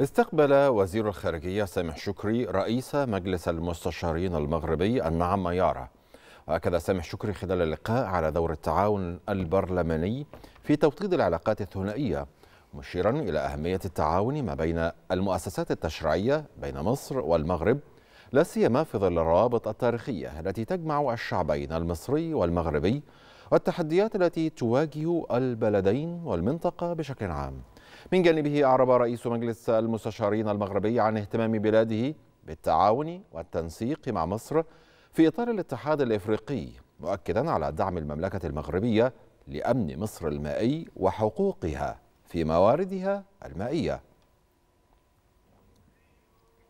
استقبل وزير الخارجية سامح شكري رئيس مجلس المستشارين المغربي النعم ميارة وأكد سامح شكري خلال اللقاء على دور التعاون البرلماني في توطيد العلاقات الثنائية مشيرا إلى أهمية التعاون ما بين المؤسسات التشريعية بين مصر والمغرب لا سيما في ظل الروابط التاريخية التي تجمع الشعبين المصري والمغربي والتحديات التي تواجه البلدين والمنطقة بشكل عام من جانبه أعرب رئيس مجلس المستشارين المغربي عن اهتمام بلاده بالتعاون والتنسيق مع مصر في إطار الاتحاد الإفريقي مؤكدا على دعم المملكة المغربية لأمن مصر المائي وحقوقها في مواردها المائية